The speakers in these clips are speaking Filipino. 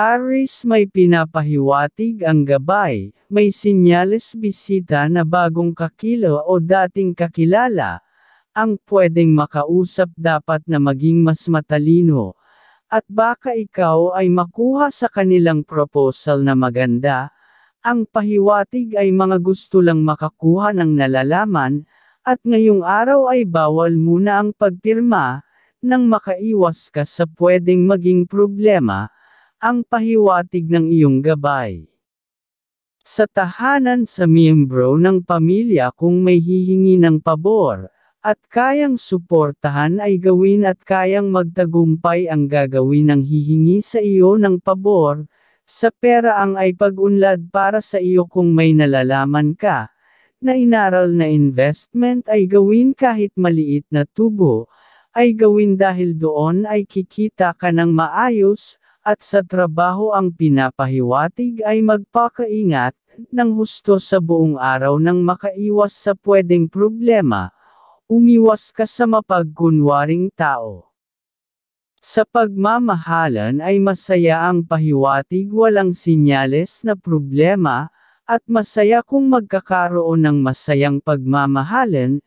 Aris may pinapahiwatig ang gabay, may sinyales bisita na bagong kakilo o dating kakilala, ang pwedeng makausap dapat na maging mas matalino, at baka ikaw ay makuha sa kanilang proposal na maganda, ang pahiwatig ay mga gusto lang makakuha ng nalalaman, at ngayong araw ay bawal muna ang pagpirma, nang makaiwas ka sa pwedeng maging problema, ang pahiwatig ng iyong gabay. Sa tahanan sa miyembro ng pamilya kung may hihingi ng pabor, at kayang suportahan ay gawin at kayang magtagumpay ang gagawin ng hihingi sa iyo ng pabor, sa pera ang ay pag-unlad para sa iyo kung may nalalaman ka, na inaral na investment ay gawin kahit maliit na tubo, ay gawin dahil doon ay kikita ka ng maayos, at sa trabaho ang pinapahiwatig ay magpakaingat, ng husto sa buong araw nang makaiwas sa pwedeng problema, umiwas ka sa mapagkunwaring tao. Sa pagmamahalan ay masaya ang pahiwatig walang sinyales na problema, at masaya kung magkakaroon ng masayang pagmamahalan,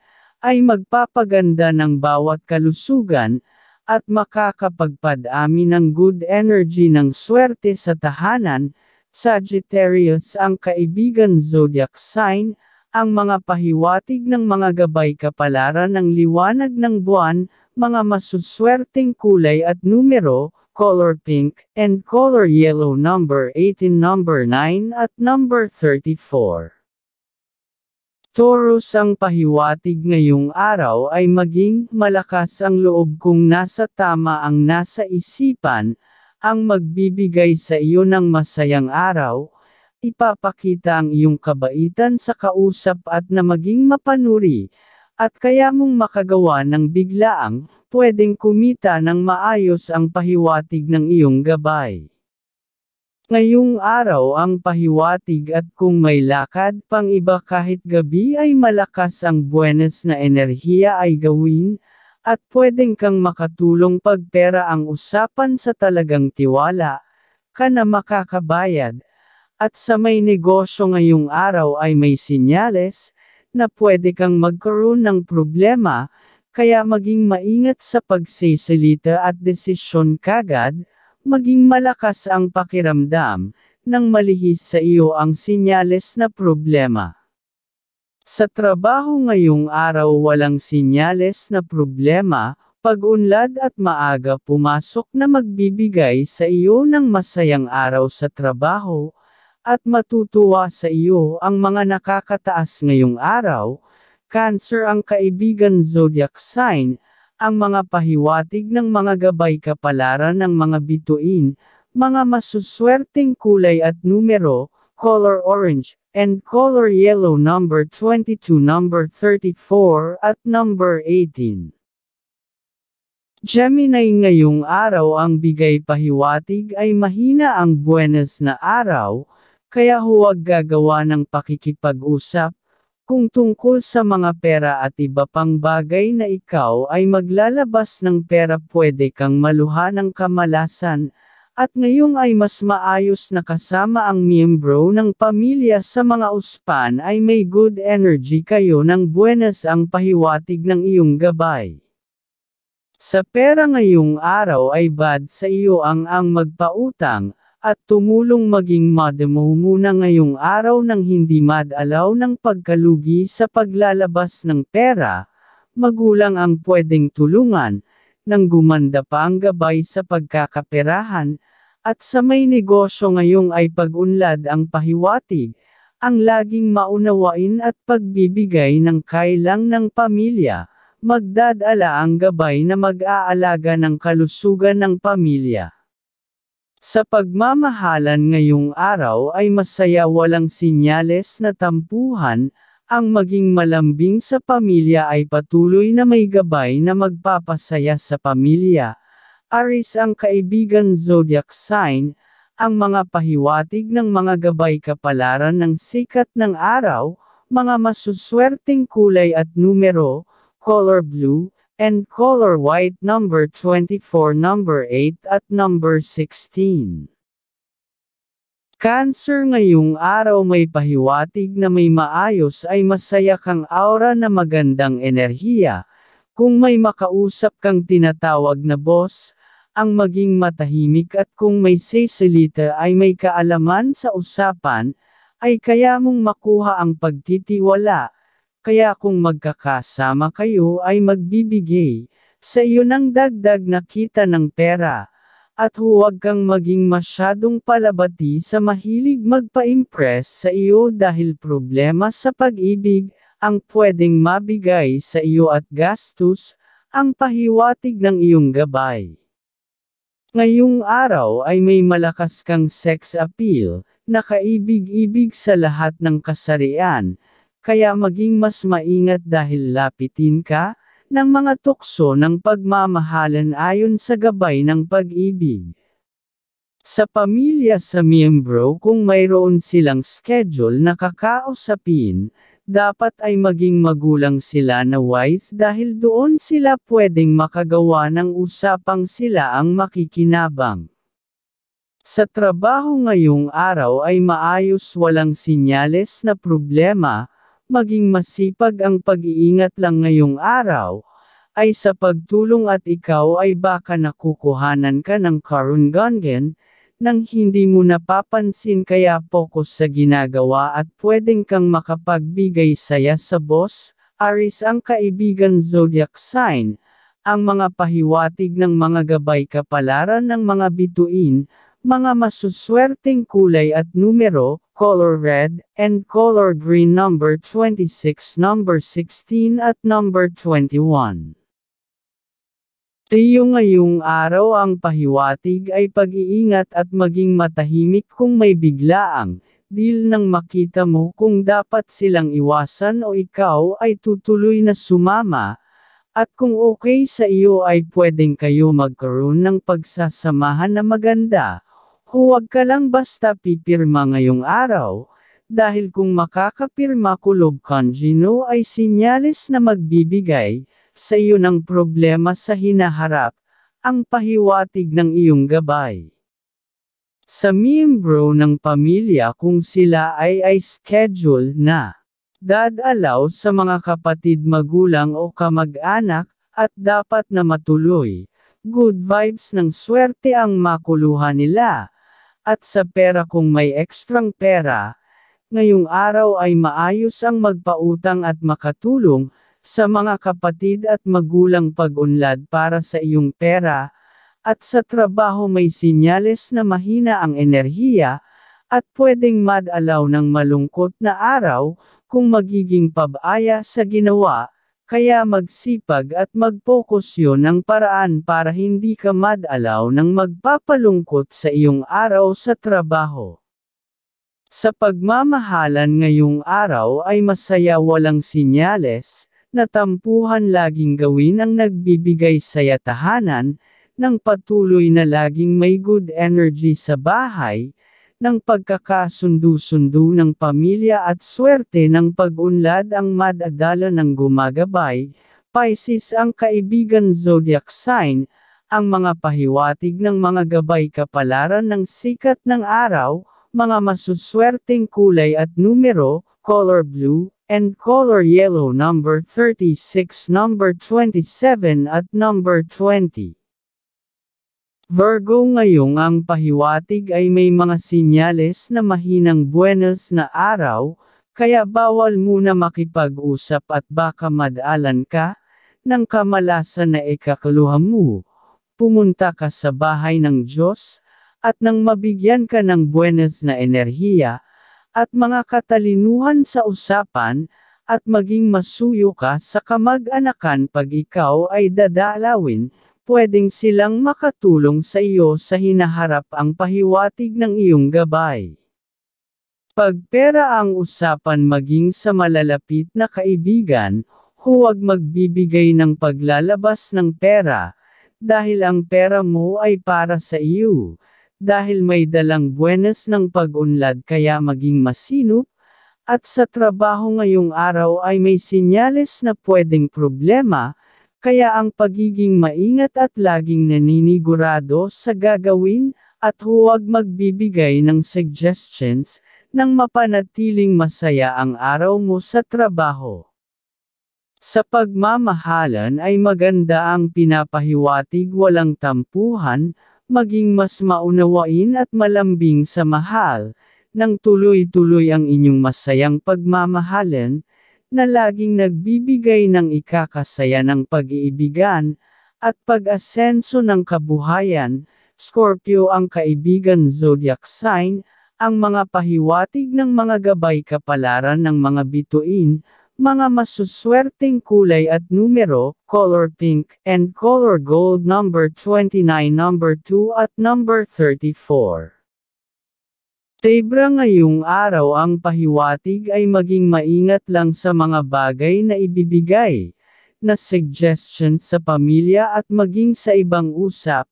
ay magpapaganda ng bawat kalusugan, at makakapagpadami ng good energy ng swerte sa tahanan, Sagittarius ang kaibigan zodiac sign, ang mga pahiwatig ng mga gabay kapalaran ng liwanag ng buwan, mga masuswerteng kulay at numero, color pink, and color yellow number 18 number 9 at number 34. Taurus ang pahiwatig ngayong araw ay maging malakas ang loob kung nasa tama ang nasa isipan, ang magbibigay sa iyo ng masayang araw, ipapakita ang iyong kabaitan sa kausap at na maging mapanuri, at kaya mong makagawa ng biglaang, pwedeng kumita ng maayos ang pahiwatig ng iyong gabay. Ngayong araw ang pahiwatig at kung may lakad pang iba kahit gabi ay malakas ang buenas na enerhiya ay gawin, at pwedeng kang makatulong pagpera ang usapan sa talagang tiwala, ka na makakabayad, at sa may negosyo ngayong araw ay may sinyales, na pwede kang magkaroon ng problema, kaya maging maingat sa pagsisilita at desisyon kagad, Maging malakas ang pakiramdam, nang malihis sa iyo ang sinyales na problema. Sa trabaho ngayong araw walang sinyales na problema, pag-unlad at maaga pumasok na magbibigay sa iyo ng masayang araw sa trabaho, at matutuwa sa iyo ang mga nakakataas ngayong araw, Cancer ang kaibigan zodiac sign, ang mga pahiwatig ng mga gabay kapalaran ng mga bituin, mga masuswerteng kulay at numero, color orange, and color yellow number 22 number 34 at number 18. Gemini ngayong araw ang bigay pahiwatig ay mahina ang buwenas na araw, kaya huwag gagawa ng pakikipag-usap, kung tungkol sa mga pera at iba pang bagay na ikaw ay maglalabas ng pera pwede kang maluha ng kamalasan, at ngayong ay mas maayos na kasama ang miyembro ng pamilya sa mga uspan ay may good energy kayo ng buenas ang pahiwatig ng iyong gabay. Sa pera ngayong araw ay bad sa iyo ang ang magpautang, at tumulong maging mademo muna ngayong araw nang hindi madalaw ng pagkalugi sa paglalabas ng pera, magulang ang pwedeng tulungan, nang gumanda pa ang gabay sa pagkakaperahan, at sa may negosyo ngayong ay pagunlad ang pahiwatig, ang laging maunawain at pagbibigay ng kailang ng pamilya, magdadala ang gabay na mag-aalaga ng kalusugan ng pamilya. Sa pagmamahalan ngayong araw ay masaya walang sinyales na tampuhan, ang maging malambing sa pamilya ay patuloy na may gabay na magpapasaya sa pamilya. Aris ang kaibigan zodiac sign, ang mga pahiwatig ng mga gabay kapalaran ng sikat ng araw, mga masuswerteng kulay at numero, color blue, and color white number 24 number 8 at number 16. Cancer ngayong araw may pahiwatig na may maayos ay masaya kang aura na magandang enerhiya, kung may makausap kang tinatawag na boss, ang maging matahimik at kung may sisilita ay may kaalaman sa usapan, ay kaya mong makuha ang pagtitiwala, kaya kung magkakasama kayo ay magbibigay sa iyo ng dagdag na kita ng pera, at huwag kang maging masyadong palabati sa mahilig magpa-impress sa iyo dahil problema sa pag-ibig, ang pwedeng mabigay sa iyo at gastos, ang pahiwatig ng iyong gabay. Ngayong araw ay may malakas kang sex appeal, nakaibig ibig sa lahat ng kasarian, kaya maging mas maingat dahil lapitin ka ng mga tukso ng pagmamahalan ayon sa gabay ng pag-ibig. Sa pamilya sa miyembro kung mayroon silang schedule na kakausapin, dapat ay maging magulang sila na wise dahil doon sila pwedeng makagawa ng usapang sila ang makikinabang. Sa trabaho ngayong araw ay maayos walang sinyales na problema, maging masipag ang pag-iingat lang ngayong araw, ay sa pagtulong at ikaw ay baka nakukuhanan ka ng karunggangan, nang hindi mo napapansin kaya focus sa ginagawa at pwedeng kang makapagbigay saya sa boss, Aris ang kaibigan zodiac sign, ang mga pahiwatig ng mga gabay kapalaran ng mga bituin, mga masuswerteng kulay at numero, color red, and color green number 26, number 16 at number 21. Tayo ngayong araw ang pahiwatig ay pag-iingat at maging matahimik kung may biglaang, dil nang makita mo kung dapat silang iwasan o ikaw ay tutuloy na sumama, at kung okay sa iyo ay pwedeng kayo magkaroon ng pagsasamahan na maganda, Huwag ka lang basta pipirma ngayong araw, dahil kung makakapirma kulob kanjino ay sinyalis na magbibigay sa iyo ng problema sa hinaharap, ang pahiwatig ng iyong gabay. Sa miyembro ng pamilya kung sila ay ay schedule na dadalaw sa mga kapatid magulang o kamag-anak, at dapat na matuloy, good vibes ng swerte ang makuluhan nila, at sa pera kung may ekstrang pera, ngayong araw ay maayos ang magpautang at makatulong, sa mga kapatid at magulang pag-unlad para sa iyong pera, at sa trabaho may sinyales na mahina ang enerhiya, at pwedeng madalaw ng malungkot na araw, kung magiging pabaya sa ginawa, kaya magsipag at mag-focus yun ang paraan para hindi ka madalaw ng magpapalungkot sa iyong araw sa trabaho. Sa pagmamahalan ngayong araw ay masaya walang sinyales, natampuhan laging gawin ang nagbibigay saya tahanan, ng patuloy na laging may good energy sa bahay, ng pagkakasundo-sundo ng pamilya at swerte ng pag-unlad ang madadala ng gumagabay, Pisces ang kaibigan zodiac sign, ang mga pahiwatig ng mga gabay kapalaran ng sikat ng araw, mga masuswerteng kulay at numero, color blue, and color yellow number 36, number 27 at number 20. Virgo ngayong ang pahiwatig ay may mga sinyales na mahinang buenos na araw, kaya bawal muna makipag-usap at baka madalan ka, ng kamalasan na ikakaluha mo. Pumunta ka sa bahay ng Diyos, at nang mabigyan ka ng buenos na enerhiya, at mga katalinuhan sa usapan, at maging masuyo ka sa kamag-anakan pag ikaw ay dadalawin, pwedeng silang makatulong sa iyo sa hinaharap ang pahiwatig ng iyong gabay. Pag pera ang usapan maging sa malalapit na kaibigan, huwag magbibigay ng paglalabas ng pera, dahil ang pera mo ay para sa iyo, dahil may dalang buwenas ng pag-unlad kaya maging masinop, at sa trabaho ngayong araw ay may sinyales na pwedeng problema, kaya ang pagiging maingat at laging naninigurado sa gagawin, at huwag magbibigay ng suggestions, nang mapanatiling masaya ang araw mo sa trabaho. Sa pagmamahalan ay maganda ang pinapahiwatig walang tampuhan, maging mas maunawain at malambing sa mahal, nang tuloy-tuloy ang inyong masayang pagmamahalan, na laging nagbibigay ng ikakasaya ng pag-iibigan, at pag-asenso ng kabuhayan, Scorpio ang kaibigan zodiac sign, ang mga pahiwatig ng mga gabay kapalaran ng mga bituin, mga masuswerteng kulay at numero, color pink, and color gold number 29 number 2 at number 34. Tebra ngayong araw ang pahiwatig ay maging maingat lang sa mga bagay na ibibigay, na suggestion sa pamilya at maging sa ibang usap,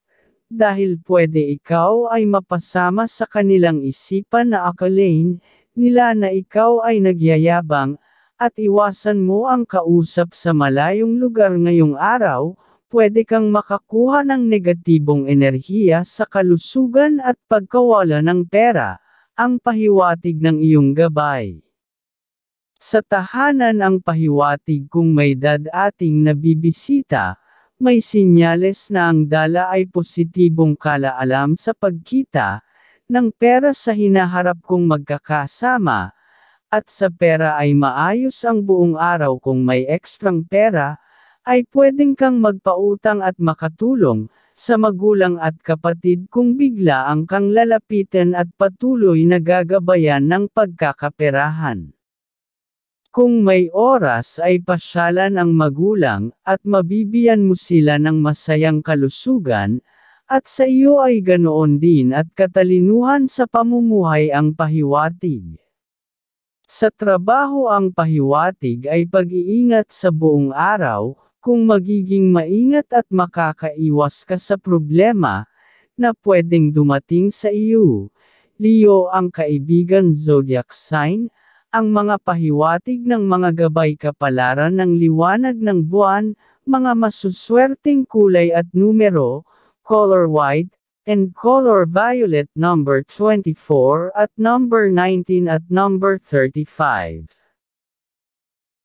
dahil pwede ikaw ay mapasama sa kanilang isipan na akalain nila na ikaw ay nagyayabang, at iwasan mo ang kausap sa malayong lugar ngayong araw, pwede kang makakuha ng negatibong enerhiya sa kalusugan at pagkawala ng pera ang pahiwatig ng iyong gabay. Sa tahanan ang pahiwatig kung may dadating na bibisita, may sinyales na ang dala ay positibong kalaalam sa pagkita, ng pera sa hinaharap kong magkakasama, at sa pera ay maayos ang buong araw kung may ekstrang pera, ay pwedeng kang magpautang at makatulong, sa magulang at kapatid kung bigla ang kang lalapitan at patuloy na gagabayan ng pagkakaperahan. Kung may oras ay pasyalan ang magulang, at mabibiyan mo sila ng masayang kalusugan, at sa iyo ay ganoon din at katalinuhan sa pamumuhay ang pahiwatig. Sa trabaho ang pahiwatig ay pag-iingat sa buong araw, kung magiging maingat at makakaiwas ka sa problema, na pwedeng dumating sa iyo, Leo ang kaibigan zodiac sign, ang mga pahiwatig ng mga gabay kapalaran ng liwanag ng buwan, mga masuswerteng kulay at numero, color white, and color violet number 24 at number 19 at number 35.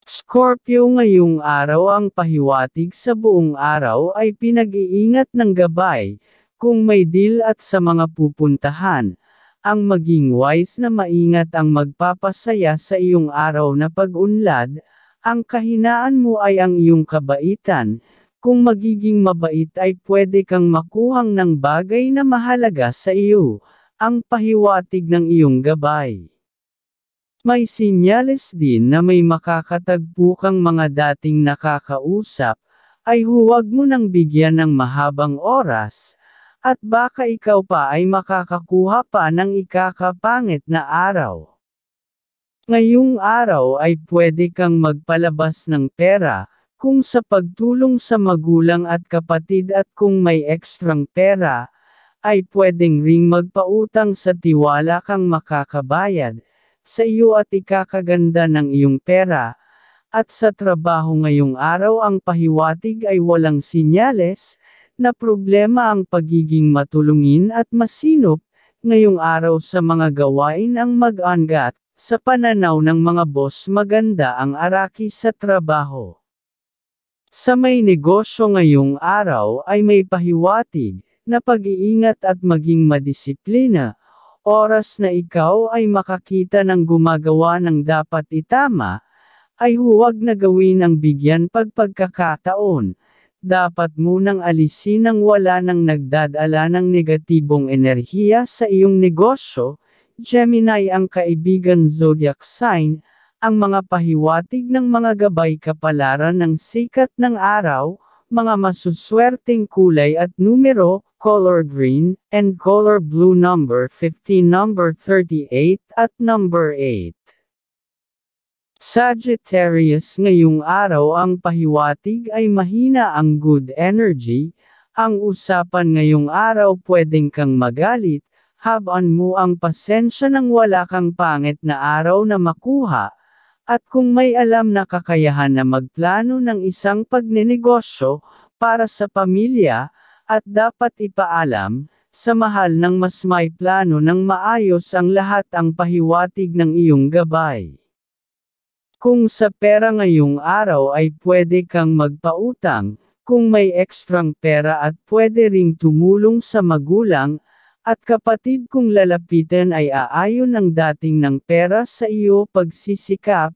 Scorpio ngayong araw ang pahiwatig sa buong araw ay pinag-iingat ng gabay, kung may deal at sa mga pupuntahan. Ang maging wise na maingat ang magpapasaya sa iyong araw na pag-unlad, ang kahinaan mo ay ang iyong kabaitan. Kung magiging mabait ay pwede kang makuhang ng bagay na mahalaga sa iyo, ang pahiwatig ng iyong gabay. May sinyales din na may makakatagpo kang mga dating nakakausap, ay huwag mo nang bigyan ng mahabang oras, at baka ikaw pa ay makakakuha pa ng ikakapangit na araw. Ngayong araw ay pwede kang magpalabas ng pera, kung sa pagtulong sa magulang at kapatid at kung may ekstrang pera, ay pwedeng ring magpautang sa tiwala kang makakabayad, sa iyo at ikakaganda ng iyong pera, at sa trabaho ngayong araw ang pahiwatig ay walang sinyales, na problema ang pagiging matulungin at masinop, ngayong araw sa mga gawain ang mag-angat, sa pananaw ng mga boss maganda ang araki sa trabaho. Sa may negosyo ngayong araw ay may pahiwatig, na pag-iingat at maging madisiplina, oras na ikaw ay makakita ng gumagawa ng dapat itama, ay huwag na gawin ang bigyan pagpagkakataon. Dapat munang alisin ang wala nang nagdadala ng negatibong enerhiya sa iyong negosyo, Gemini ang kaibigan zodiac sign, ang mga pahiwatig ng mga gabay kapalaran ng sikat ng araw, mga masuswerteng kulay at numero, color green, and color blue number 50 number 38 at number 8. Sagittarius ngayong araw ang pahiwatig ay mahina ang good energy, ang usapan ngayong araw pwedeng kang magalit, haban mo ang pasensya ng wala kang pangit na araw na makuha, at kung may alam na kakayahan na magplano ng isang pagnenegosyo, para sa pamilya, at dapat ipaalam, sa mahal ng mas may plano ng maayos ang lahat ang pahiwatig ng iyong gabay. Kung sa pera ngayong araw ay pwede kang magpautang, kung may ekstrang pera at pwede ring tumulong sa magulang, at kapatid kung lalapitan ay aayon ang dating ng pera sa iyo pagsisikap,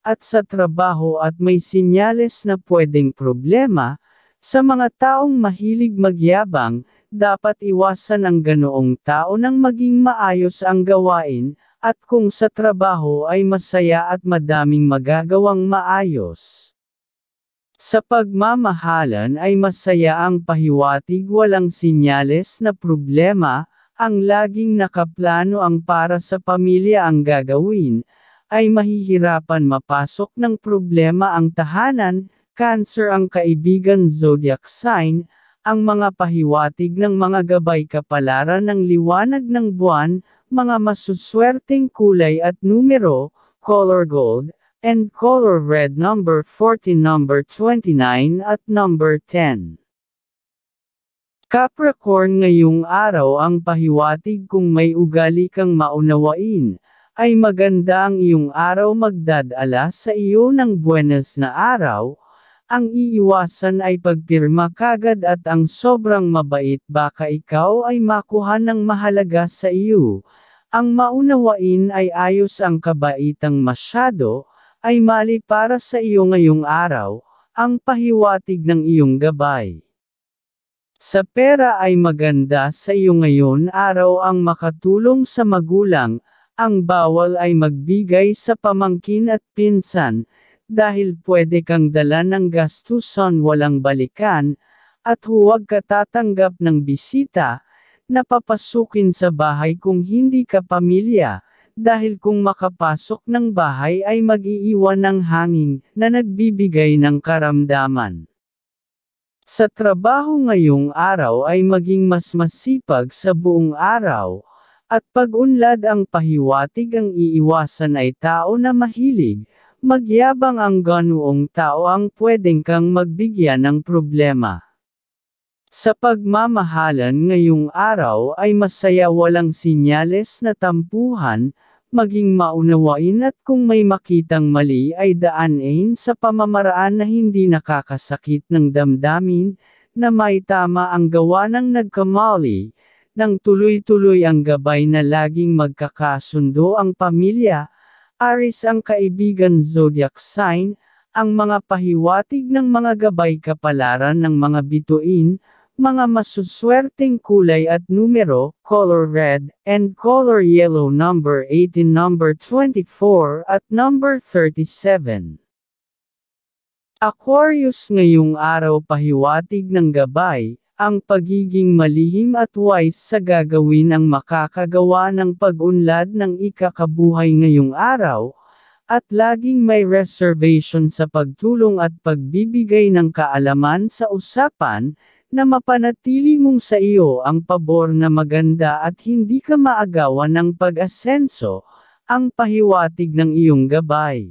at sa trabaho at may sinyales na pwedeng problema, sa mga taong mahilig magyabang, dapat iwasan ang ganoong tao nang maging maayos ang gawain, at kung sa trabaho ay masaya at madaming magagawang maayos. Sa pagmamahalan ay masaya ang pahiwatig walang sinyales na problema, ang laging nakaplano ang para sa pamilya ang gagawin, ay mahihirapan mapasok ng problema ang tahanan, Cancer ang kaibigan zodiac sign, ang mga pahiwatig ng mga gabay kapalaran ng liwanag ng buwan, mga masuswerteng kulay at numero, color gold, and color red number 14 number 29 at number 10. Capricorn ngayong araw ang pahiwatig kung may ugali kang maunawain, ay maganda ang iyong araw magdadala sa iyo ng buenas na araw, ang iiwasan ay pagpirma kagad at ang sobrang mabait baka ikaw ay makuha ng mahalaga sa iyo. Ang maunawain ay ayos ang kabaitang masyado, ay mali para sa iyo ngayong araw, ang pahiwatig ng iyong gabay. Sa pera ay maganda sa iyo ngayon araw ang makatulong sa magulang, ang bawal ay magbigay sa pamangkin at pinsan, dahil pwede kang dala ng gastusan walang balikan, at huwag ka tatanggap ng bisita, na papasukin sa bahay kung hindi ka pamilya, dahil kung makapasok ng bahay ay mag-iiwan ng hangin na nagbibigay ng karamdaman. Sa trabaho ngayong araw ay maging mas masipag sa buong araw, at pag-unlad ang pahiwatig ang iiwasan ay tao na mahilig, Magyabang ang ganoong tao ang pwedeng kang magbigyan ng problema. Sa pagmamahalan ngayong araw ay masaya walang sinyales na tampuhan, maging maunawain at kung may makitang mali ay daanin sa pamamaraan na hindi nakakasakit ng damdamin, na may tama ang gawa ng nagkamali, nang tuloy-tuloy ang gabay na laging magkakasundo ang pamilya, Aris ang kaibigan zodiac sign, ang mga pahiwatig ng mga gabay kapalaran ng mga bituin, mga masuswerteng kulay at numero, color red, and color yellow number 18 number 24 at number 37. Aquarius ngayong araw pahiwatig ng gabay, ang pagiging malihim at wise sa gagawin ang makakagawa ng pag-unlad ng ikakabuhay ngayong araw, at laging may reservation sa pagtulong at pagbibigay ng kaalaman sa usapan, na mapanatili mong sa iyo ang pabor na maganda at hindi ka maagawan ng pag-asenso, ang pahiwatig ng iyong gabay.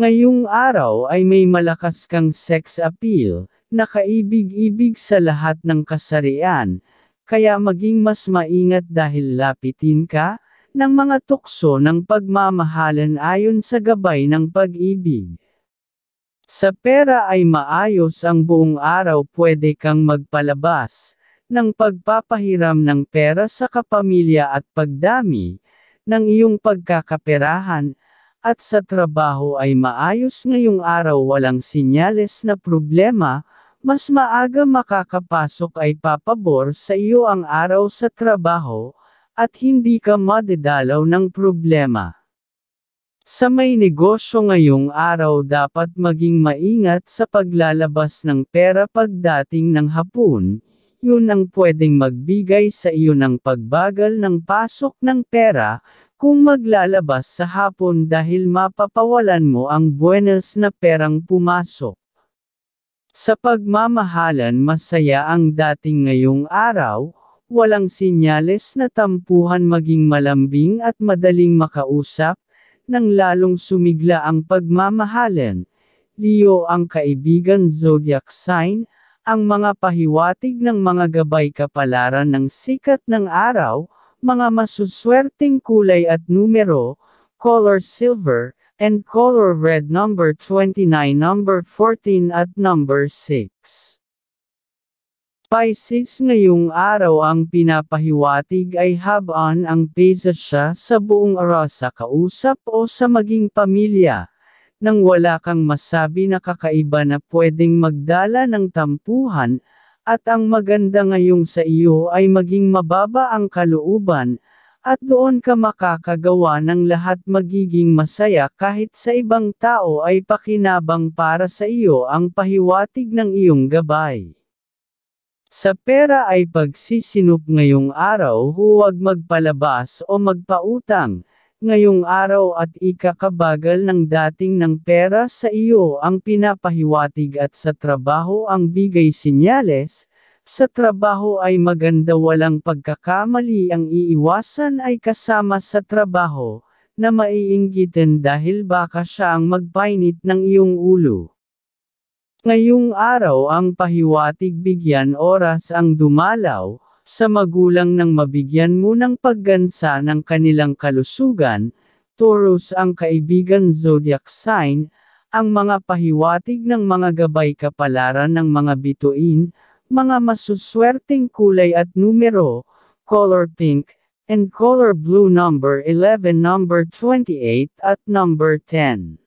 Ngayong araw ay may malakas kang sex appeal, nakaibig-ibig sa lahat ng kasarian, kaya maging mas maingat dahil lapitin ka, ng mga tukso ng pagmamahalan ayon sa gabay ng pag-ibig. Sa pera ay maayos ang buong araw pwede kang magpalabas, ng pagpapahiram ng pera sa kapamilya at pagdami, ng iyong pagkakaperahan, at sa trabaho ay maayos ngayong araw walang sinyales na problema, mas maaga makakapasok ay papabor sa iyo ang araw sa trabaho, at hindi ka madedalaw ng problema. Sa may negosyo ngayong araw dapat maging maingat sa paglalabas ng pera pagdating ng hapon, yun ang pwedeng magbigay sa iyo ng pagbagal ng pasok ng pera, kung maglalabas sa hapon dahil mapapawalan mo ang buenas na perang pumasok. Sa pagmamahalan masaya ang dating ngayong araw, walang sinyales na tampuhan maging malambing at madaling makausap, nang lalong sumigla ang pagmamahalan. Leo ang kaibigan zodiac sign, ang mga pahiwatig ng mga gabay kapalaran ng sikat ng araw, mga masuswerteng kulay at numero, color silver, and color red number 29 number 14 at number 6. Pisces ngayong araw ang pinapahiwatig ay habaan ang pesa siya sa buong araw sa kausap o sa maging pamilya, nang wala kang masabi na kakaiba na pwedeng magdala ng tampuhan, at ang maganda ngayong sa iyo ay maging mababa ang kalooban, at doon ka makakagawa ng lahat magiging masaya kahit sa ibang tao ay pakinabang para sa iyo ang pahiwatig ng iyong gabay. Sa pera ay pagsisinop ngayong araw huwag magpalabas o magpautang, ngayong araw at ikakabagal ng dating ng pera sa iyo ang pinapahiwatig at sa trabaho ang bigay sinyales, sa trabaho ay maganda walang pagkakamali ang iiwasan ay kasama sa trabaho, na maiinggitin dahil baka siya ang magpainit ng iyong ulo. Ngayong araw ang pahiwatig bigyan oras ang dumalaw, sa magulang nang mabigyan mo ng paggansa ng kanilang kalusugan, Taurus ang kaibigan zodiac sign, ang mga pahiwatig ng mga gabay kapalaran ng mga bituin, mga masuswerteng kulay at numero, color pink, and color blue number 11 number 28 at number 10.